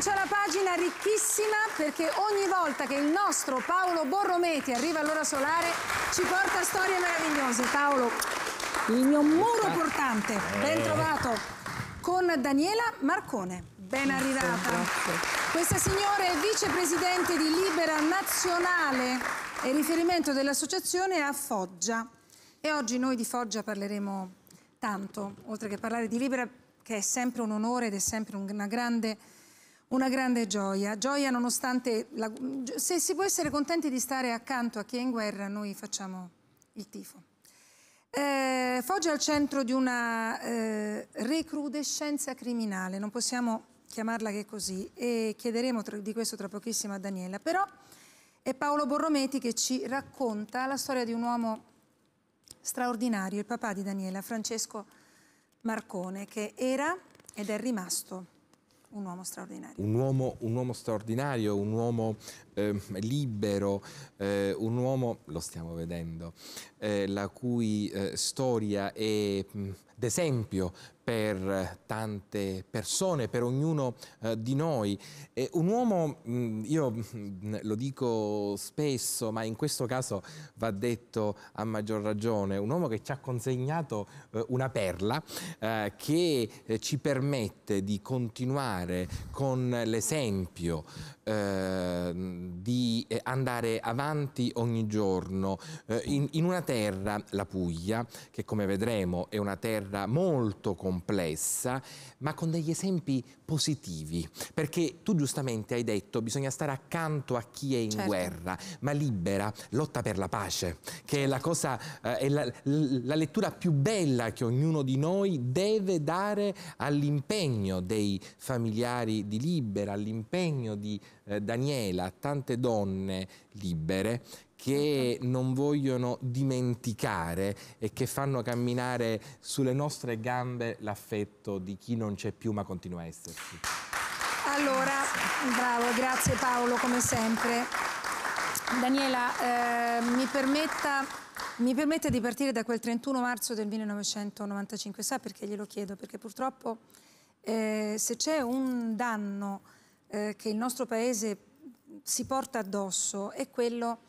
Comincia la pagina ricchissima perché ogni volta che il nostro Paolo Borrometi arriva all'ora solare ci porta storie meravigliose. Paolo, il mio muro ecco. portante, eh. ben trovato, con Daniela Marcone. Ben arrivata. Questa signora è vicepresidente di Libera Nazionale e riferimento dell'associazione a Foggia. E oggi noi di Foggia parleremo tanto, oltre che parlare di Libera, che è sempre un onore ed è sempre una grande una grande gioia, gioia nonostante, la... se si può essere contenti di stare accanto a chi è in guerra, noi facciamo il tifo. Eh, Foggia è al centro di una eh, recrudescenza criminale, non possiamo chiamarla che così, e chiederemo di questo tra pochissimo a Daniela, però è Paolo Borrometi che ci racconta la storia di un uomo straordinario, il papà di Daniela, Francesco Marcone, che era ed è rimasto un uomo straordinario. Un uomo, un uomo straordinario, un uomo eh, libero, eh, un uomo, lo stiamo vedendo, eh, la cui eh, storia è d'esempio per tante persone, per ognuno eh, di noi. Eh, un uomo, mh, mm, io mh, mm, lo dico spesso, ma in questo caso va detto a maggior ragione, un uomo che ci ha consegnato eh, una perla eh, che eh, ci permette di continuare con l'esempio, Ehm, di eh, andare avanti ogni giorno eh, in, in, una terra, la Puglia, che come vedremo è una terra molto complessa, ma con degli esempi positivi, perché tu giustamente hai detto bisogna stare accanto a chi è in certo. guerra, ma libera, lotta per la pace, che è la cosa, eh, è la, la lettura più bella che ognuno di noi deve dare all'impegno dei familiari di Libera, all'impegno di eh, Daniela, tante donne libere che certo. non vogliono dimenticare e che fanno camminare sulle nostre gambe l'affetto di chi non c'è più ma continua a esserci. Allora, bravo, grazie Paolo come sempre. Daniela, eh, mi, permetta, mi permette di partire da quel 31 marzo del 1995, sa perché glielo chiedo? Perché purtroppo eh, se c'è un danno eh, che il nostro Paese si porta addosso è quello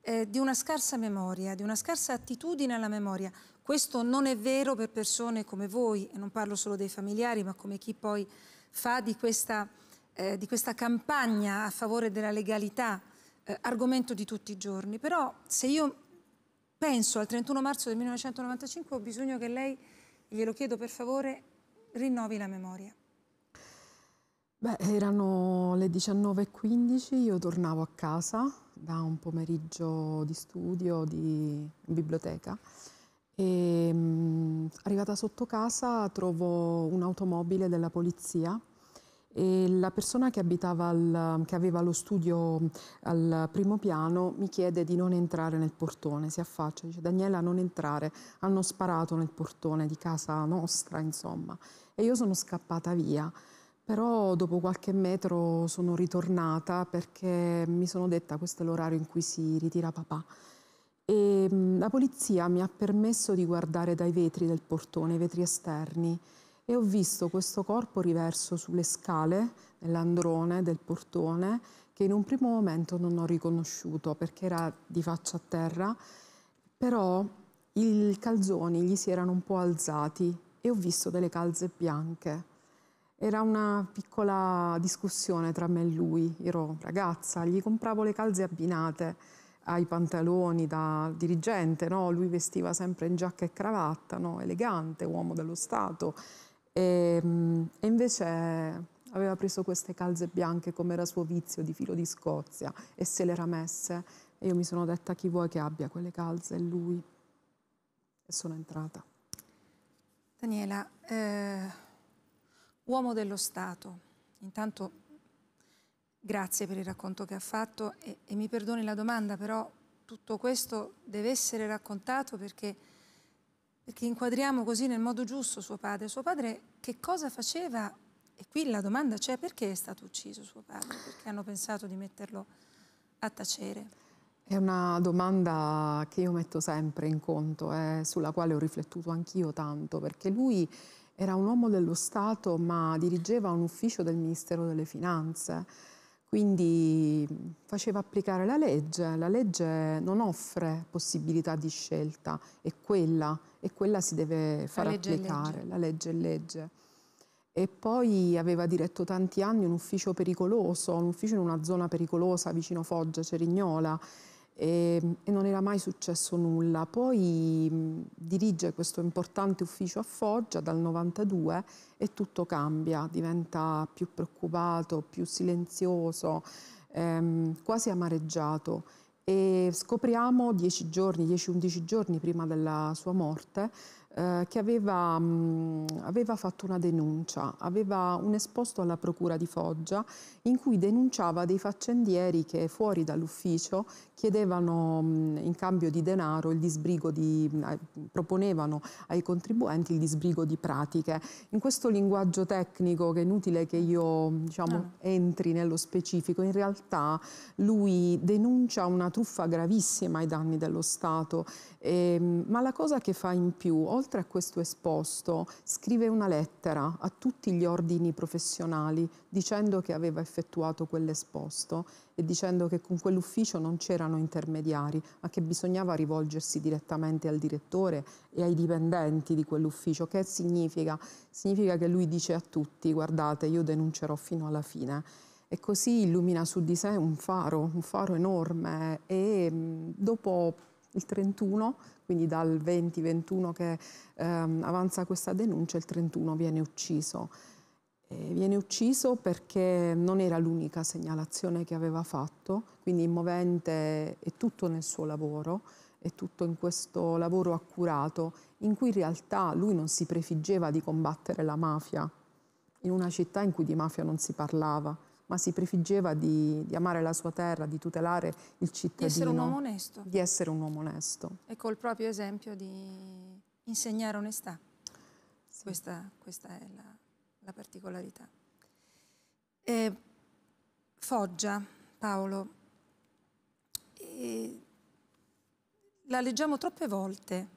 eh, di una scarsa memoria, di una scarsa attitudine alla memoria. Questo non è vero per persone come voi, e non parlo solo dei familiari, ma come chi poi fa di questa, eh, di questa campagna a favore della legalità eh, argomento di tutti i giorni. Però se io penso al 31 marzo del 1995 ho bisogno che lei, glielo chiedo per favore, rinnovi la memoria. Beh, erano le 19.15, io tornavo a casa da un pomeriggio di studio, di biblioteca e mh, arrivata sotto casa trovo un'automobile della polizia e la persona che, al, che, aveva lo studio al primo piano mi chiede di non entrare nel portone, si affaccia, dice Daniela non entrare, hanno sparato nel portone di casa nostra insomma e io sono scappata via. Però dopo qualche metro sono ritornata perché mi sono detta questo è l'orario in cui si ritira papà. E la polizia mi ha permesso di guardare dai vetri del portone, i vetri esterni, e ho visto questo corpo riverso sulle scale, nell'androne del portone, che in un primo momento non ho riconosciuto perché era di faccia a terra, però i calzoni gli si erano un po' alzati e ho visto delle calze bianche. Era una piccola discussione tra me e lui. Ero ragazza, gli compravo le calze abbinate ai pantaloni da dirigente, no? lui vestiva sempre in giacca e cravatta, no? elegante, uomo dello Stato, e, ehm, e, invece aveva preso queste calze bianche come era suo vizio di filo di Scozia e se le era messe e io mi sono detta chi vuoi che abbia quelle calze e lui e sono entrata. Daniela, eh uomo dello Stato. Intanto grazie per il racconto che ha fatto e, e mi perdoni la domanda, però tutto questo deve essere raccontato perché, perché, inquadriamo così nel modo giusto suo padre. Suo padre che cosa faceva? E qui la domanda c'è perché è stato ucciso suo padre? Perché hanno pensato di metterlo a tacere? È una domanda che io metto sempre in conto, eh, sulla quale ho riflettuto anch'io tanto, perché lui era un uomo dello Stato ma dirigeva un ufficio del Ministero delle Finanze, quindi faceva applicare la legge, la legge non offre possibilità di scelta, è quella, e quella si deve far la applicare, legge. la legge è legge. E poi aveva diretto tanti anni un ufficio pericoloso, un ufficio in una zona pericolosa vicino Foggia, Cerignola, e, ehm, e non era mai successo nulla. Poi dirige questo importante ufficio a Foggia dal 92 e tutto cambia, diventa più preoccupato, più silenzioso, ehm, quasi amareggiato e scopriamo 10 giorni, 10-11 giorni prima della sua morte eh, che aveva, mh, mm, aveva, fatto una denuncia, aveva un esposto alla Procura di Foggia in cui denunciava dei faccendieri che fuori dall'ufficio chiedevano mh, mm, in cambio di denaro il disbrigo di, mh, mm, proponevano ai contribuenti il disbrigo di pratiche. In questo linguaggio tecnico che è inutile che io diciamo, ah. entri nello specifico, in realtà lui denuncia una truffa gravissima ai danni dello Stato, e, ehm, ma la cosa che fa in più, oltre a questo esposto, scrive una lettera a tutti gli ordini professionali dicendo che aveva effettuato quell'esposto e dicendo che con quell'ufficio non c'erano intermediari, ma che bisognava rivolgersi direttamente al direttore e ai dipendenti di quell'ufficio. Che significa? Significa che lui dice a tutti guardate io denuncerò fino alla fine e così illumina su di sé un faro, un faro enorme e dopo il 31, quindi dal 20-21 che ehm, avanza questa denuncia, il 31 viene ucciso. E viene ucciso perché non era l'unica segnalazione che aveva fatto, quindi il movente è tutto nel suo lavoro, è tutto in questo lavoro accurato, in cui in realtà lui non si prefiggeva di combattere la mafia, in una città in cui di mafia non si parlava ma si prefiggeva di, di, amare la sua terra, di tutelare il cittadino. Di essere un uomo onesto. Di essere un uomo onesto. E col proprio esempio di insegnare onestà. Sì. Questa, questa, è la, la particolarità. E Foggia, Paolo, la leggiamo troppe volte,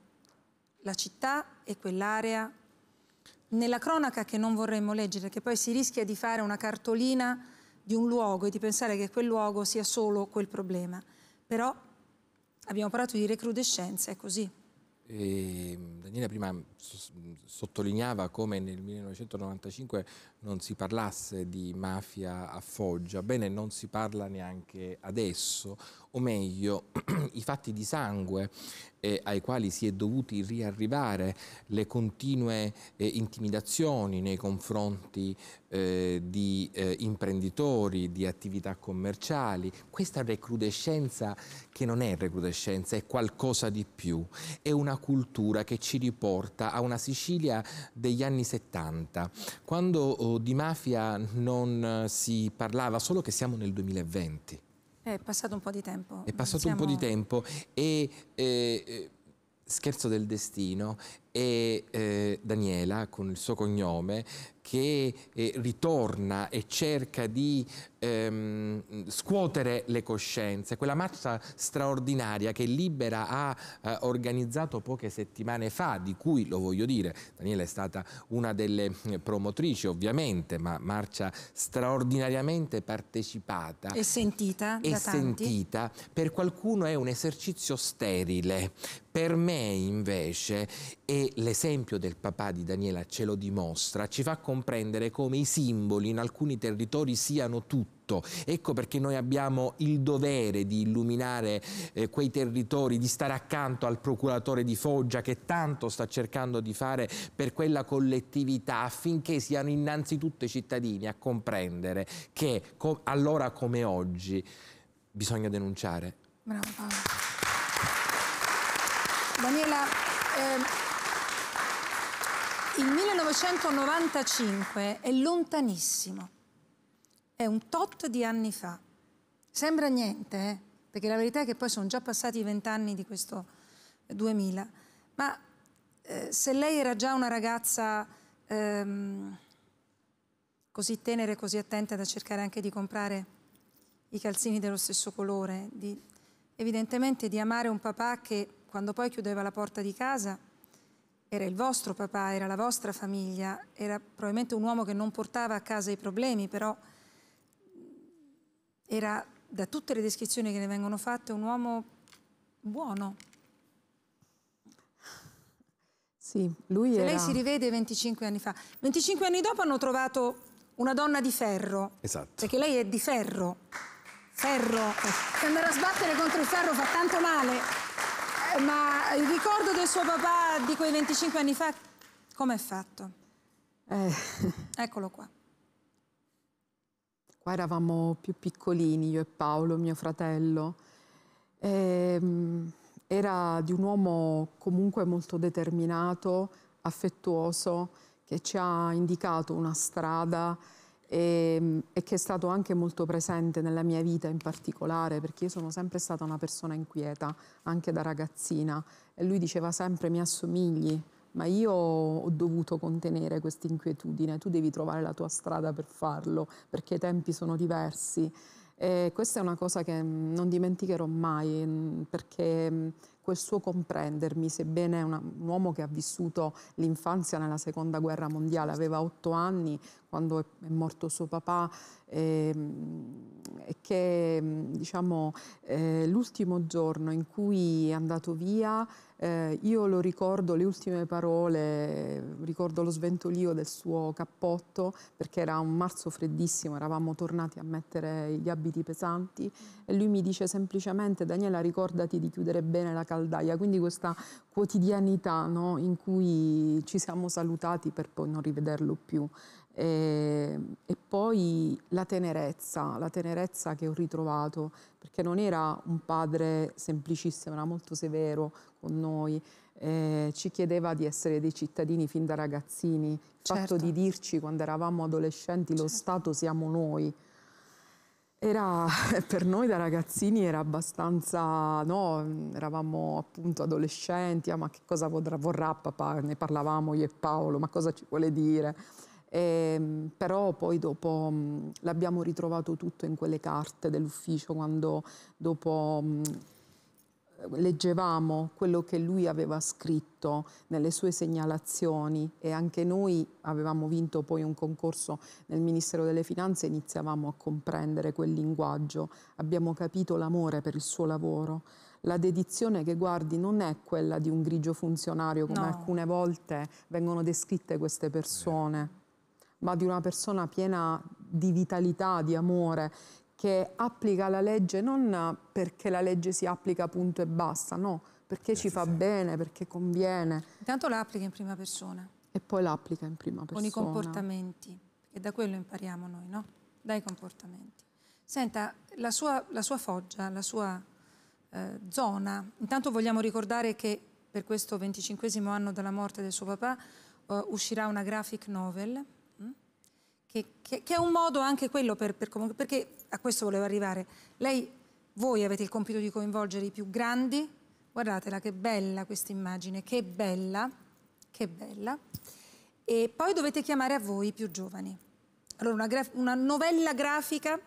la città e quell'area nella cronaca che non vorremmo leggere, che poi si rischia di fare una cartolina di un luogo e di pensare che quel luogo sia solo quel problema. Però abbiamo parlato di recrudescenza, è così. E ehm, Daniela prima sottolineava come nel 1995 non si parlasse di mafia a Foggia, bene non si parla neanche adesso, o meglio i fatti di sangue eh, ai quali si è dovuti riarrivare, le continue eh, intimidazioni nei confronti eh, di eh, imprenditori, di attività commerciali, questa recrudescenza che non è recrudescenza, è qualcosa di più, è una cultura che ci riporta a una Sicilia degli anni 70, quando oh, di mafia non eh, si parlava, solo che siamo nel 2020. È passato un po' di tempo. È passato siamo... un po' di tempo e eh, eh scherzo del destino, e eh, Daniela con il suo cognome che eh, ritorna e cerca di ehm, scuotere le coscienze, quella marcia straordinaria che Libera ha eh, organizzato poche settimane fa, di cui lo voglio dire, Daniela è stata una delle eh, promotrici ovviamente, ma marcia straordinariamente partecipata. E sentita e sentita. Per qualcuno è un esercizio sterile, per me invece e l'esempio del papà di Daniela ce lo dimostra, ci fa comprendere come i simboli in alcuni territori siano tutto. Ecco perché noi abbiamo il dovere di illuminare eh, quei territori, di stare accanto al procuratore di Foggia che tanto sta cercando di fare per quella collettività affinché siano innanzitutto i cittadini a comprendere che com allora come oggi bisogna denunciare. Bravo Paola. Daniela, ehm... Il 1995 è lontanissimo, è un tot di anni fa. Sembra niente, eh? perché la verità è che poi sono già passati i vent'anni di questo 2000, ma eh, se lei era già una ragazza ehm, così tenera e così attenta da cercare anche di comprare i calzini dello stesso colore, di, evidentemente di amare un papà che quando poi chiudeva la porta di casa era il vostro papà, era la vostra famiglia, era probabilmente un uomo che non portava a casa i problemi, però era, da tutte le descrizioni che ne vengono fatte, un uomo buono. Sì, lui Se era... lei si rivede 25 anni fa, 25 anni dopo hanno trovato una donna di ferro. Esatto. Perché lei è di ferro. Ferro. Se andare a sbattere contro il ferro fa tanto male ma il ricordo del suo papà di quei 25 anni fa, come è fatto? Eh. Eccolo qua. Qua eravamo più piccolini, io e Paolo, mio fratello. E, ehm, era di un uomo comunque molto determinato, affettuoso, che ci ha indicato una strada e, ehm, e, che è stato anche molto presente nella mia vita in particolare, perché io sono sempre stata una persona inquieta, anche da ragazzina, e lui diceva sempre mi assomigli, ma io ho dovuto contenere questa inquietudine, tu devi trovare la tua strada per farlo, perché i tempi sono diversi. E questa è una cosa che mm, non dimenticherò mai, mm, perché mm, quel suo comprendermi, sebbene una, un uomo che ha vissuto l'infanzia nella seconda guerra mondiale, aveva otto anni, quando è morto suo papà e, ehm, e che mm, diciamo, eh, l'ultimo giorno in cui è andato via eh, io lo ricordo le ultime parole, ricordo lo sventolio del suo cappotto perché era un marzo freddissimo, eravamo tornati a mettere gli abiti pesanti e lui mi dice semplicemente Daniela ricordati di chiudere bene la caldaia, quindi questa quotidianità no, in cui ci siamo salutati per poi non rivederlo più. E, ehm, e, poi la tenerezza, la tenerezza che ho ritrovato, perché non era un padre semplicissimo, era molto severo con noi, eh, ci chiedeva di essere dei cittadini fin da ragazzini, il certo. fatto di certo. dirci quando eravamo adolescenti certo. lo Stato siamo noi. Era, per noi da ragazzini era abbastanza, no, eravamo appunto adolescenti, ah, ma che cosa vorrà, vorrà papà? Ne parlavamo io e Paolo, ma cosa ci vuole dire? E, ehm, però poi dopo mm, l'abbiamo ritrovato tutto in quelle carte dell'ufficio quando dopo mh, mm, leggevamo quello che lui aveva scritto nelle sue segnalazioni e anche noi avevamo vinto poi un concorso nel Ministero delle Finanze iniziavamo a comprendere quel linguaggio, abbiamo capito l'amore per il suo lavoro la dedizione che guardi non è quella di un grigio funzionario come no. alcune volte vengono descritte queste persone ma di una persona piena di vitalità, di amore, che applica la legge non perché la legge si applica punto e basta, no, perché ci certo, fa bene, perché conviene. Intanto la applica in prima persona. E poi la applica in prima persona. Con i comportamenti, perché da quello impariamo noi, no? Dai comportamenti. Senta, la sua, la sua foggia, la sua eh, zona, intanto vogliamo ricordare che per questo venticinquesimo anno dalla morte del suo papà eh, uscirà una graphic novel che, che, che, è un modo anche quello per, per perché a questo volevo arrivare. Lei, voi avete il compito di coinvolgere i più grandi, guardatela che bella questa immagine, che bella, che bella, e poi dovete chiamare a voi i più giovani. Allora, una, una novella grafica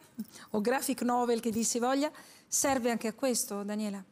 o graphic novel che dir si voglia serve anche a questo, Daniela?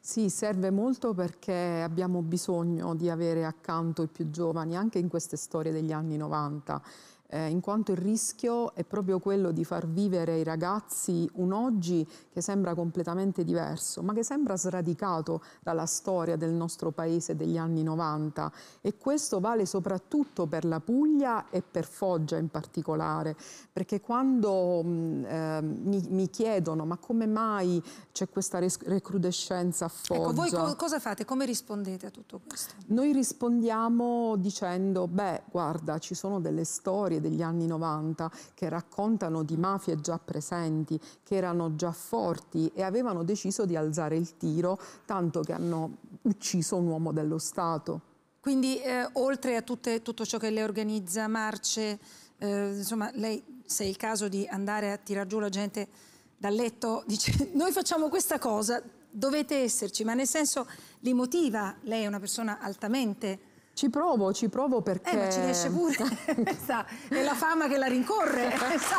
Sì, serve molto perché abbiamo bisogno di avere accanto i più giovani anche in queste storie degli anni 90 eh, in quanto il rischio è proprio quello di far vivere ai ragazzi un oggi che sembra completamente diverso, ma che sembra sradicato dalla storia del nostro paese degli anni 90 e questo vale soprattutto per la Puglia e per Foggia in particolare, perché quando eh, mi, mi, chiedono ma come mai c'è questa recrudescenza a Foggia? Ecco, voi co cosa fate? Come rispondete a tutto questo? Noi rispondiamo dicendo, beh, guarda, ci sono delle storie degli anni 90 che raccontano di mafie già presenti, che erano già forti e avevano deciso di alzare il tiro, tanto che hanno ucciso un uomo dello Stato. Quindi eh, oltre a tutte, tutto ciò che le organizza, marce, eh, insomma, lei se è il caso di andare a tirar giù la gente dal letto, dice noi facciamo questa cosa, dovete esserci, ma nel senso li motiva, lei è una persona altamente ci provo, ci provo perché... Eh, ma ci riesce pure, esatto. sa, è la fama che la rincorre, eh, sa.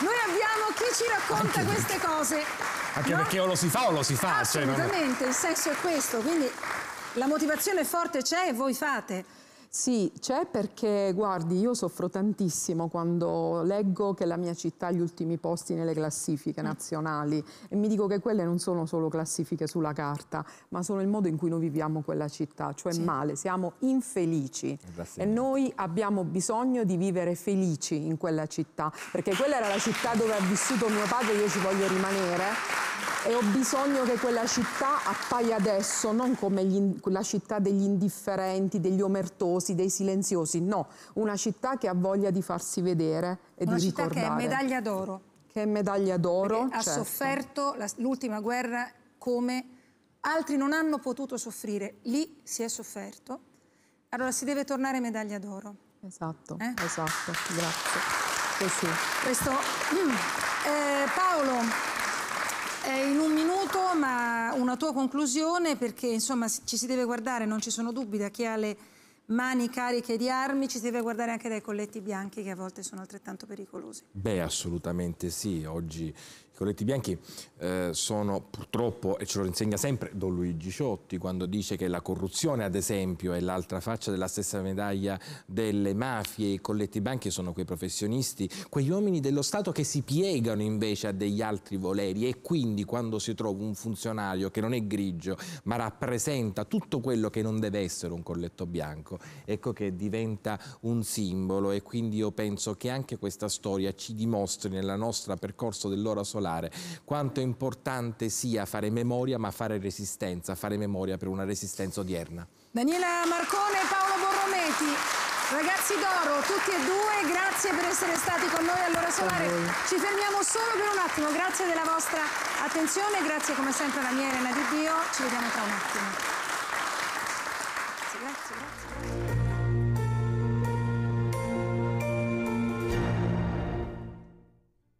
Noi abbiamo chi ci racconta Anche queste cose. Anche no? perché o lo si fa o lo si fa. Assolutamente, cioè non... il senso è questo, quindi la motivazione forte c'è e voi fate. Sì, c'è perché, guardi, io soffro tantissimo quando leggo che la mia città ha gli ultimi posti nelle classifiche mm. nazionali e mi dico che quelle non sono solo classifiche sulla carta, ma sono il modo in cui noi viviamo quella città, cioè sì. male, siamo infelici eh, e noi abbiamo bisogno di vivere felici in quella città, perché quella era la città dove ha vissuto mio padre e io ci voglio rimanere e ho bisogno che quella città appaia adesso non come gli, la città degli indifferenti, degli omertosi, dei silenziosi, no, una città che ha voglia di farsi vedere e una di ricordare. Una città che è medaglia d'oro. Che è medaglia d'oro. Ha certo. sofferto l'ultima guerra come altri non hanno potuto soffrire, lì si è sofferto, allora si deve tornare medaglia d'oro. Esatto, eh? esatto, grazie. Questo, eh, Paolo, eh, in un minuto, ma una tua conclusione, perché insomma ci si deve guardare, non ci sono dubbi, da chi ha le mani cariche di armi, ci si deve guardare anche dai colletti bianchi che a volte sono altrettanto pericolosi. Beh, assolutamente sì. Oggi i colletti bianchi eh, sono purtroppo, e ce lo insegna sempre Don Luigi Ciotti, quando dice che la corruzione, ad esempio, è l'altra faccia della stessa medaglia delle mafie. I colletti bianchi sono quei professionisti, quegli uomini dello Stato che si piegano invece a degli altri voleri e quindi quando si trova un funzionario che non è grigio, ma rappresenta tutto quello che non deve essere un colletto bianco, ecco, ecco che diventa un simbolo e quindi io penso che anche questa storia ci dimostri nella nostra percorso dell'ora solare quanto è importante sia fare memoria ma fare resistenza, fare memoria per una resistenza odierna. Daniela Marcone e Paolo Borrometi. Ragazzi d'oro, tutti e due, grazie per essere stati con noi all'ora solare. Ci fermiamo solo per un attimo, grazie della vostra attenzione, grazie come sempre alla mia Elena Di Dio, ci vediamo tra un attimo. Grazie, grazie. grazie.